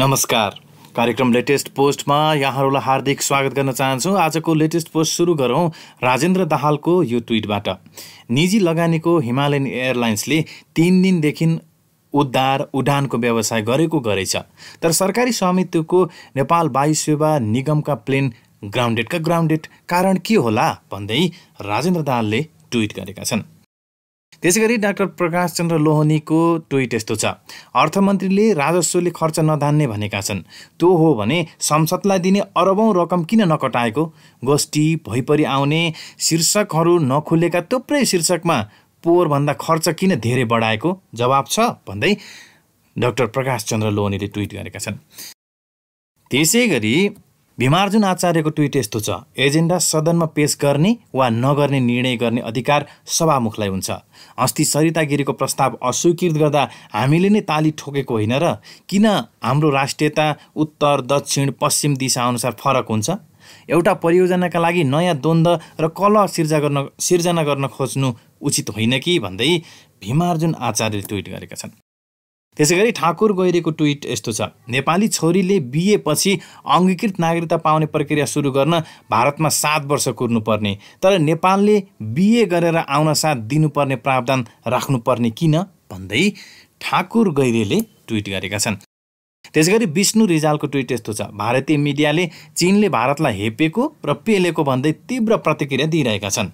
नमस्कार कार्यक्रम लेटेस्ट पोस्टमा यहाँहरूलाई हार्दिक स्वागत गर्न चाहन्छु आजको लेटेस्ट पोस्ट सुरु गरौँ राजेन्द्र दाहालको यो ट्विटबाट निजी लगानीको हिमालयन एयरलाइन्सले तिन दिनदेखि उद्धार उडानको व्यवसाय गरेको गरेछ तर सरकारी स्वामित्वको नेपाल वायु सेवा निगमका प्लेन ग्राउन्डेडका ग्राउन्डेड कारण के होला भन्दै राजेन्द्र दाहालले ट्विट गरेका छन् त्यसै गरी डाक्टर प्रकाशचन्द्र लोहनीको ट्विट यस्तो छ अर्थमन्त्रीले राजस्वले खर्च नधान्ने भनेका छन् त्यो हो भने संसदलाई दिने अरबौँ रकम किन नकटाएको गोष्ठी भइपरि आउने शीर्षकहरू नखुलेका थुप्रै शीर्षकमा पोहोरभन्दा खर्च किन धेरै बढाएको जवाब छ भन्दै डाक्टर प्रकाश चन्द्र लोहनीले ट्विट गरेका छन् त्यसै गरी भीमार्जुन आचार्यको ट्विट यस्तो छ एजेन्डा सदनमा पेश गर्ने वा नगर्ने निर्णय गर्ने अधिकार सभामुखलाई हुन्छ अस्ति सरिता गिरीको प्रस्ताव अस्वीकृत गर्दा हामीले नै ताली ठोकेको होइन र किन हाम्रो राष्ट्रियता उत्तर दक्षिण पश्चिम दिशाअनुसार फरक हुन्छ एउटा परियोजनाका लागि नयाँ द्वन्द्व र कल सिर्जना गर्न सिर्जना गर्न खोज्नु उचित होइन कि भन्दै भीमार्जुन आचार्यले ट्विट गरेका छन् त्यसै गरी ठाकुर गैरेको ट्विट यस्तो छ नेपाली छोरीले बिए पछि अङ्गीकृत नागरिकता पाउने प्रक्रिया सुरु गर्न भारतमा सात वर्ष कुर्नुपर्ने तर नेपालले बिए गरेर आउन साथ दिनुपर्ने प्रावधान राख्नुपर्ने किन भन्दै ठाकुर गैरेले ट्विट गरेका छन् त्यसै गरी विष्णु रिजालको ट्विट यस्तो छ भारतीय मिडियाले चिनले भारतलाई हेपेको र पेलेको भन्दै तीव्र प्रतिक्रिया दिइरहेका छन्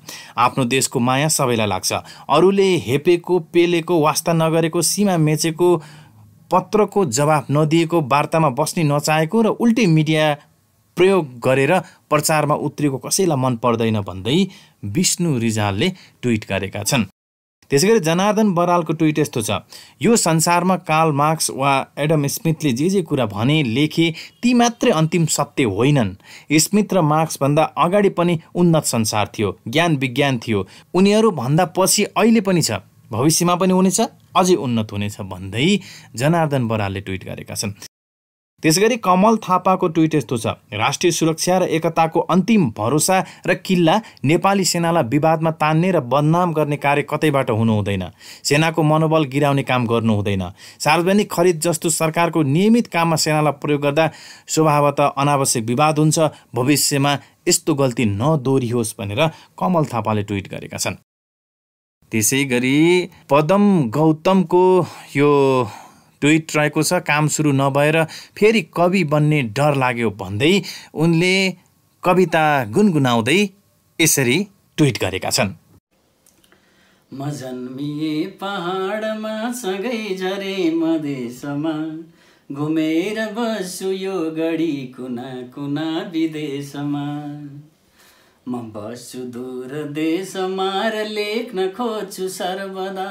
आफ्नो देशको माया सबैलाई लाग्छ अरूले हेपेको पेलेको वास्ता नगरेको सीमा मेचेको पत्रको जवाफ नदिएको वार्तामा बस्ने नचाहेको र उल्टी मिडिया प्रयोग गरेर प्रचारमा उत्रिएको कसैलाई मन पर्दैन भन्दै विष्णु रिजालले ट्विट गरेका छन् त्यसै गरी जनार्दन बरालको ट्विट यस्तो छ यो संसारमा कार्ल मार्क्स वा एडम स्मिथले जे जे कुरा भने लेखे ती मात्रै अन्तिम सत्य होइनन् स्मिथ र मार्क्सभन्दा अगाडि पनि उन्नत संसार थियो ज्ञान विज्ञान थियो उनीहरूभन्दा पछि अहिले पनि छ भविष्यमा पनि हुनेछ अझै उन्नत हुनेछ भन्दै जनार्दन बरालले ट्विट गरेका छन् त्यसैगरी कमल थापाको ट्विट यस्तो छ राष्ट्रिय सुरक्षा र एकताको अन्तिम भरोसा र किल्ला नेपाली सेनालाई विवादमा तान्ने र बदनाम गर्ने कार्य कतैबाट हुनु हुँदैन सेनाको मनोबल गिराउने काम गर्नु हुँदैन सार्वजनिक खरिद जस्तो सरकारको नियमित काममा सेनालाई प्रयोग गर्दा स्वभावत अनावश्यक विवाद हुन्छ भविष्यमा यस्तो गल्ती नदोहोरियोस् भनेर कमल थापाले ट्विट गरेका छन् त्यसै गरी पदम गौतमको यो ट्विट रहेको छ काम सुरु नभएर फेरि कवि बन्ने डर लाग्यो भन्दै उनले कविता गुनगुनाउँदै यसरी ट्विट गरेका छन् म जन्मिए पहाडमा सँगै झरे मधेसमा घुमेर बस्छु यो घडी कुना कुना विदेशमा म बस्छु दूर देशमा र लेख्न खोज्छु सर्वदा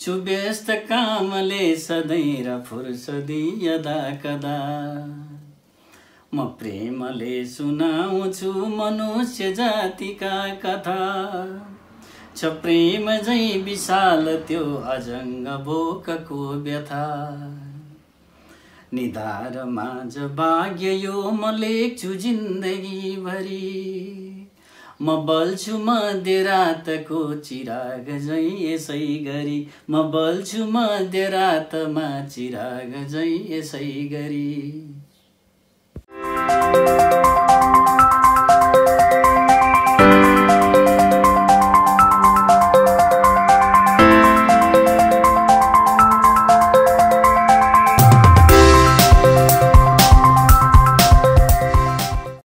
चुब्यस्त कामले सधैँ र फुर्सदी यदा कदा म प्रेमले सुनाउँछु मनुष्य जातिका कथा छ प्रेम जै विशाल त्यो अजङ्ग भोकको व्यथा निधार माझ भाग्य यो म लेख्छु जिन्दगीभरि म बल्छु रातको चिराग झै यसै गरी म बल्छु रातमा चिराग झै यसै गरी